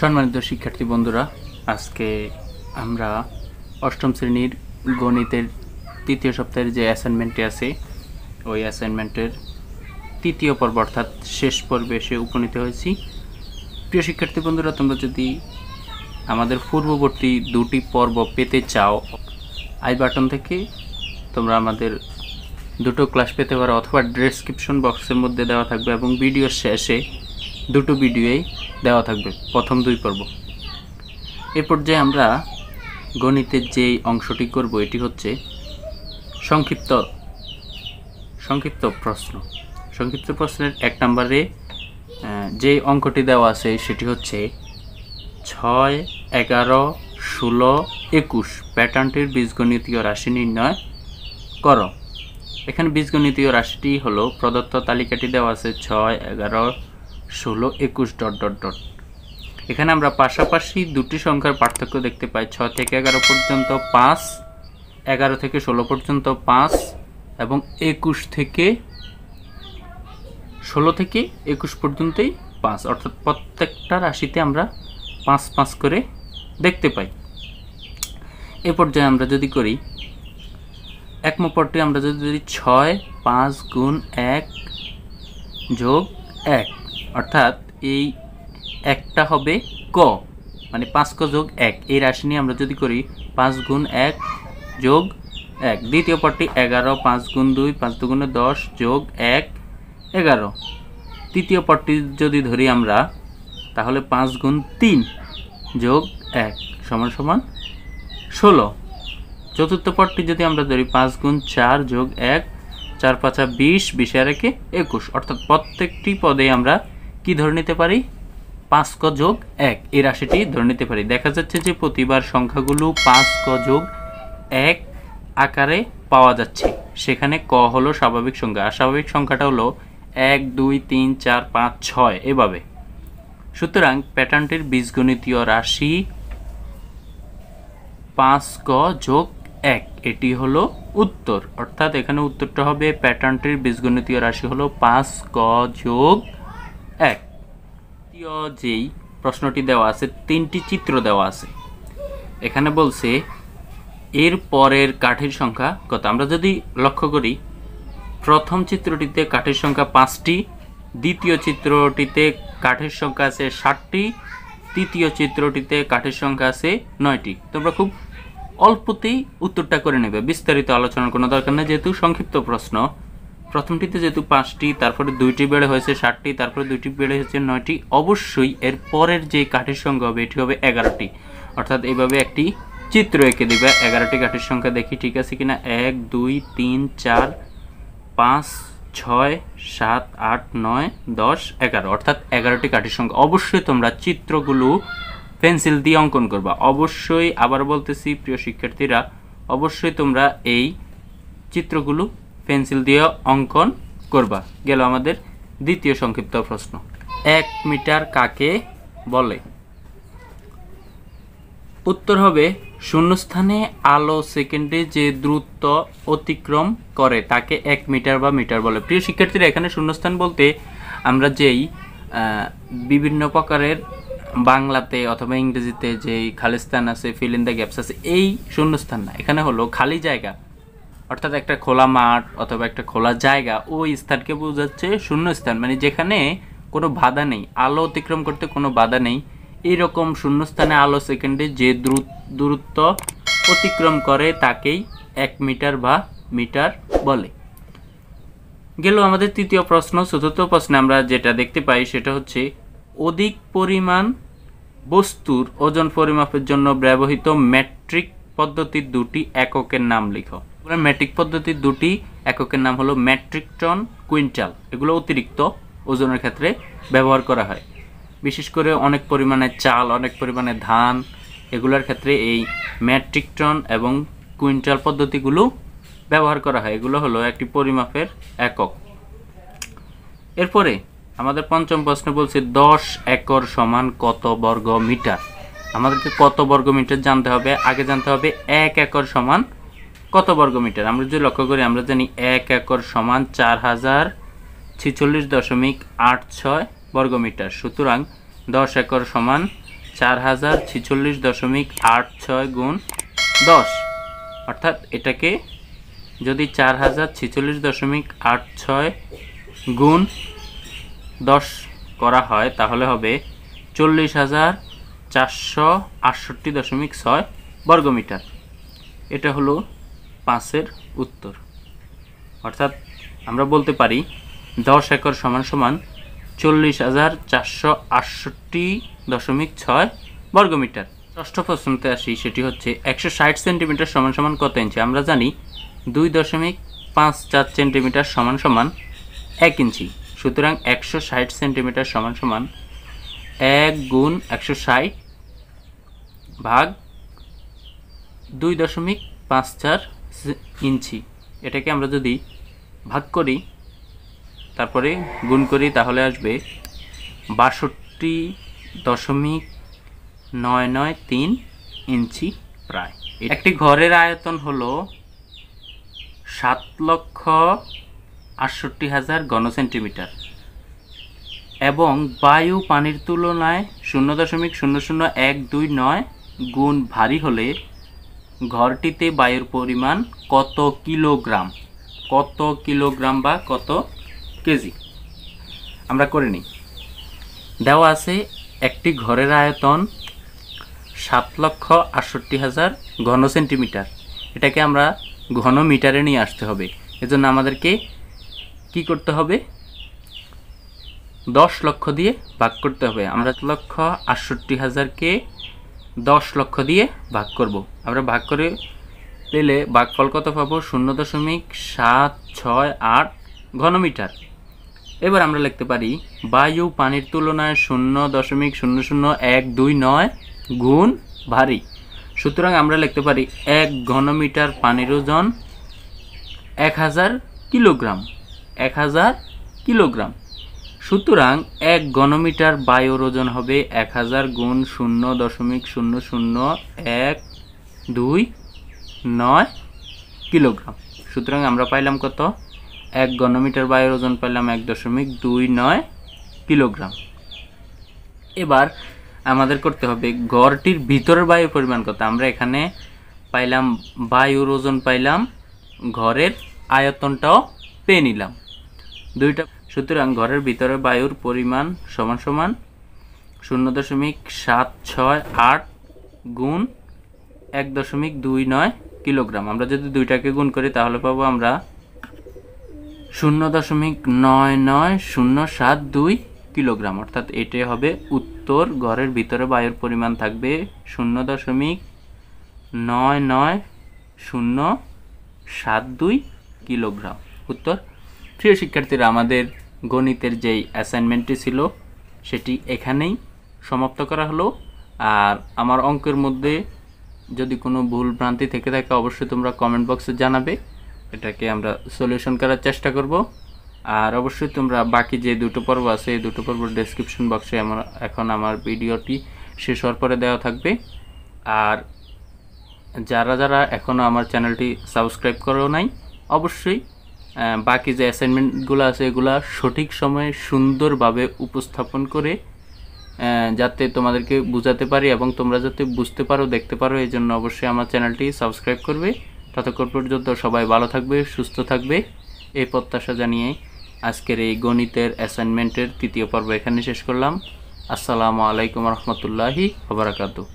সম্মানিত শিক্ষার্থী বন্ধুরা আজকে আমরা অষ্টম শ্রেণীর গণিতের তৃতীয় সপ্তাহের যে অ্যাসাইনমেন্টে আছে ওই অ্যাসাইনমেন্টের তৃতীয় পর্ব অর্থাৎ শেষ পর্বে এসে উপনীত হয়েছি প্রিয় শিক্ষার্থী বন্ধুরা তোমরা যদি আমাদের পূর্ববর্তী দুটি পর্ব পেতে চাও আই বাটন থেকে তোমরা আমাদের দুটো ক্লাস পেতে পারো অথবা ডেসক্রিপশন বক্সের মধ্যে দেওয়া থাকবে এবং ভিডিও শেষে দুটো ভিডিওই দেওয়া থাকবে প্রথম দুই পর্ব এ পর্যায়ে আমরা গণিতের যেই অংশটি করব এটি হচ্ছে সংক্ষিপ্ত সংক্ষিপ্ত প্রশ্ন সংক্ষিপ্ত প্রশ্নের এক নম্বরে যে অঙ্কটি দেওয়া আছে সেটি হচ্ছে ছয় এগারো ষোলো একুশ প্যাটার্নটির বীজগণিতীয় রাশি নির্ণয় কর এখানে বীজগণিতীয় রাশিটি হলো প্রদত্ত তালিকাটি দেওয়া আছে ছয় এগারো ষোলো একুশ ডট ডট ডট এখানে আমরা পাশাপাশি দুটি সংখ্যার পার্থক্য দেখতে পাই ছ থেকে এগারো পর্যন্ত পাঁচ এগারো থেকে ষোলো পর্যন্ত পাঁচ এবং একুশ থেকে ষোলো থেকে একুশ পর্যন্তই পাঁচ অর্থাৎ প্রত্যেকটা রাশিতে আমরা পাঁচ পাঁচ করে দেখতে পাই এ পর্যায়ে আমরা যদি করি এক মপরটি আমরা যদি ছয় পাঁচ গুণ এক যোগ এক অর্থাৎ এই একটা হবে ক মানে পাঁচ ক যোগ এক এই রাশি নিয়ে আমরা যদি করি পাঁচ গুণ এক যোগ এক দ্বিতীয় পদটি এগারো পাঁচ গুণ দুই পাঁচ দুগুণে দশ যোগ এক এগারো তৃতীয় পদটি যদি ধরি আমরা তাহলে পাঁচ গুণ তিন যোগ এক সমান সমান ষোলো চতুর্থ পদটি যদি আমরা ধরি পাঁচ গুণ চার যোগ এক চার পাঁচা বিশ বিশ আর একে একুশ অর্থাৎ প্রত্যেকটি পদে আমরা কি ধরে নিতে পারি পাঁচ ক যোগ এক এই রাশিটি ধরে নিতে পারি দেখা যাচ্ছে যে প্রতিবার সংখ্যাগুলো পাঁচ ক যোগ এক আকারে পাওয়া যাচ্ছে সেখানে ক হলো স্বাভাবিক সংখ্যা আর স্বাভাবিক সংখ্যাটা হলো এক দুই তিন চার পাঁচ ছয় এভাবে সুতরাং প্যাটার্নটির বীজগণিতীয় রাশি পাঁচ ক যোগ এক এটি হলো উত্তর অর্থাৎ এখানে উত্তরটা হবে প্যাটার্নটির বীজগণিতীয় রাশি হলো পাঁচ ক যোগ এক দ্বিতীয় যেই প্রশ্নটি দেওয়া আছে তিনটি চিত্র দেওয়া আছে এখানে বলছে এর পরের কাঠের সংখ্যা কত আমরা যদি লক্ষ্য করি প্রথম চিত্রটিতে কাঠের সংখ্যা পাঁচটি দ্বিতীয় চিত্রটিতে কাঠের সংখ্যা আছে ষাটটি তৃতীয় চিত্রটিতে কাঠের সংখ্যা আছে নয়টি তোমরা খুব অল্পতেই উত্তরটা করে নেবে বিস্তারিত আলোচনার কোনো দরকার নেই যেহেতু সংক্ষিপ্ত প্রশ্ন প্রথমটিতে যেহেতু পাঁচটি তারপরে দুইটি বেড়ে হয়েছে ষাটটি তারপরে দুইটি বেড়ে হয়েছে নয়টি অবশ্যই এর পরের যে কাঠের সংখ্যা হবে এটি হবে এগারোটি অর্থাৎ এইভাবে একটি চিত্র এঁকে দেবে এগারোটি কাঠের সংখ্যা দেখি ঠিক আছে কিনা এক দুই তিন চার পাঁচ ছয় সাত আট নয় দশ এগারো অর্থাৎ এগারোটি কাঠের সংখ্যা অবশ্যই তোমরা চিত্রগুলো পেন্সিল দিয়ে অঙ্কন করবা অবশ্যই আবার বলতেছি প্রিয় শিক্ষার্থীরা অবশ্যই তোমরা এই চিত্রগুলো পেন্সিল দিয়ে অঙ্কন করবা গেল আমাদের দ্বিতীয় সংক্ষিপ্ত প্রশ্ন এক মিটার কাকে বলে উত্তর হবে শূন্যস্থানে আলো সেকেন্ডে যে দ্রুত অতিক্রম করে তাকে এক মিটার বা মিটার বলে প্রিয় শিক্ষার্থীরা এখানে শূন্যস্থান বলতে আমরা যেই বিভিন্ন প্রকারের বাংলাতে অথবা ইংরেজিতে যেই খালিস্তান আছে ফিল ইন দ্য গ্যাপস আছে এই শূন্যস্থান না এখানে হলো খালি জায়গা অর্থাৎ একটা খোলা মাঠ অথবা একটা খোলা জায়গা ওই স্থানকে বোঝাচ্ছে শূন্য স্থান মানে যেখানে কোনো বাধা নেই আলো অতিক্রম করতে কোনো বাধা নেই এইরকম স্থানে আলো সেকেন্ডে যে দূরত্ব অতিক্রম করে তাকেই এক মিটার বা মিটার বলে গেল আমাদের তৃতীয় প্রশ্ন চতুর্থ প্রশ্নে আমরা যেটা দেখতে পাই সেটা হচ্ছে অধিক পরিমাণ বস্তুর ওজন পরিমাপের জন্য ব্যবহৃত ম্যাট্রিক পদ্ধতির দুটি এককের নাম লিখো এগুলো ম্যাট্রিক পদ্ধতির দুটি এককের নাম হলো ম্যাট্রিক টন কুইন্টাল এগুলো অতিরিক্ত ওজনের ক্ষেত্রে ব্যবহার করা হয় বিশেষ করে অনেক পরিমাণে চাল অনেক পরিমাণে ধান এগুলোর ক্ষেত্রে এই ম্যাট্রিক টন এবং কুইন্টাল পদ্ধতিগুলো ব্যবহার করা হয় এগুলো হলো একটি পরিমাপের একক এরপরে আমাদের পঞ্চম প্রশ্ন বলছে দশ একর সমান কত বর্গ মিটার আমাদেরকে কত বর্গ মিটার জানতে হবে আগে জানতে হবে এক একর সমান কত বর্গমিটার আমরা যদি লক্ষ্য করি আমরা জানি এক একর সমান চার হাজার ছিচল্লিশ দশমিক আট ছয় বর্গমিটার সুতরাং দশ একর সমান চার হাজার ছিচল্লিশ দশমিক আট ছয় গুণ দশ অর্থাৎ এটাকে যদি চার হাজার ছিচল্লিশ দশমিক আট ছয় গুণ দশ করা হয় তাহলে হবে চল্লিশ হাজার চারশো আটষট্টি দশমিক ছয় বর্গমিটার এটা হলো পাঁচের উত্তর অর্থাৎ আমরা বলতে পারি দশ একর সমান সমান চল্লিশ হাজার চারশো আটষট্টি দশমিক ছয় বর্গমিটার ষষ্ঠ প্রশ্নতে আসি সেটি হচ্ছে একশো ষাট সেন্টিমিটার সমান সমান কত ইঞ্চি আমরা জানি দুই দশমিক পাঁচ চার সেন্টিমিটার সমান সমান এক ইঞ্চি সুতরাং একশো ষাট সেন্টিমিটার সমান সমান এক গুণ একশো ষাট ভাগ দুই দশমিক পাঁচ চার ইঞ্চি এটাকে আমরা যদি ভাগ করি তারপরে গুণ করি তাহলে আসবে বাষট্টি দশমিক নয় নয় তিন ইঞ্চি প্রায় একটি ঘরের আয়তন হল সাত লক্ষ আটষট্টি হাজার ঘনসেন্টিমিটার এবং বায়ু পানির তুলনায় শূন্য দশমিক শূন্য শূন্য এক দুই নয় গুণ ভারী হলে ঘরটিতে বায়ুর পরিমাণ কত কিলোগ্রাম কত কিলোগ্রাম বা কত কেজি আমরা করে নিই দেওয়া আছে একটি ঘরের আয়তন সাত লক্ষ আটষট্টি হাজার ঘন সেন্টিমিটার এটাকে আমরা ঘন মিটারে নিয়ে আসতে হবে এজন্য আমাদেরকে কি করতে হবে দশ লক্ষ দিয়ে ভাগ করতে হবে আমরা লক্ষ আটষট্টি হাজারকে দশ লক্ষ দিয়ে ভাগ করব আমরা ভাগ করে পেলে ভাগফল কত পাবো শূন্য দশমিক সাত ছয় আট ঘনমিটার এবার আমরা লিখতে পারি বায়ু পানির তুলনায় শূন্য দশমিক শূন্য শূন্য এক দুই নয় গুণ ভারী সুতরাং আমরা লিখতে পারি এক ঘনমিটার পানির ওজন এক হাজার কিলোগ্রাম এক হাজার কিলোগ্রাম সুতরাং এক গণমিটার বায়ুর ওজন হবে এক হাজার গুণ শূন্য দশমিক শূন্য শূন্য এক দুই নয় কিলোগ্রাম সুতরাং আমরা পাইলাম কত এক গণমিটার বায়ুর ওজন পাইলাম এক দশমিক দুই নয় কিলোগ্রাম এবার আমাদের করতে হবে গড়টির ভিতরের বায়ুর পরিমাণ কত আমরা এখানে পাইলাম বায়ুর ওজন পাইলাম ঘরের আয়তনটাও পেয়ে নিলাম দুইটা সুতরাং ঘরের ভিতরে বায়ুর পরিমাণ সমান সমান শূন্য দশমিক সাত ছয় আট গুণ এক দশমিক দুই নয় কিলোগ্রাম আমরা যদি দুইটাকে গুণ করি তাহলে পাবো আমরা শূন্য দশমিক নয় নয় শূন্য সাত দুই কিলোগ্রাম অর্থাৎ এটি হবে উত্তর ঘরের ভিতরে বায়ুর পরিমাণ থাকবে শূন্য দশমিক নয় নয় শূন্য সাত দুই কিলোগ্রাম উত্তর প্রিয় শিক্ষার্থীরা আমাদের গণিতের যেই অ্যাসাইনমেন্টটি ছিল সেটি এখানেই সমাপ্ত করা হলো আর আমার অঙ্কের মধ্যে যদি কোনো ভুল ভ্রান্তি থেকে থাকে অবশ্যই তোমরা কমেন্ট বক্সে জানাবে এটাকে আমরা সলিউশন করার চেষ্টা করব আর অবশ্যই তোমরা বাকি যে দুটো পর্ব আছে এই দুটো পর্ব ডেসক্রিপশন বক্সে আমার এখন আমার ভিডিওটি শেষ হওয়ার পরে দেওয়া থাকবে আর যারা যারা এখনও আমার চ্যানেলটি সাবস্ক্রাইব করো নাই অবশ্যই বাকি যে অ্যাসাইনমেন্টগুলো আছে এগুলো সঠিক সময়ে সুন্দরভাবে উপস্থাপন করে যাতে তোমাদেরকে বুঝাতে পারি এবং তোমরা যাতে বুঝতে পারো দেখতে পারো এই জন্য অবশ্যই আমার চ্যানেলটি সাবস্ক্রাইব করবে ততক্ষণ পর্যন্ত সবাই ভালো থাকবে সুস্থ থাকবে এই প্রত্যাশা জানিয়ে আজকের এই গণিতের অ্যাসাইনমেন্টের তৃতীয় পর্ব এখানে শেষ করলাম আসসালামু আলাইকুম রহমতুল্লাহি আবরাকাতু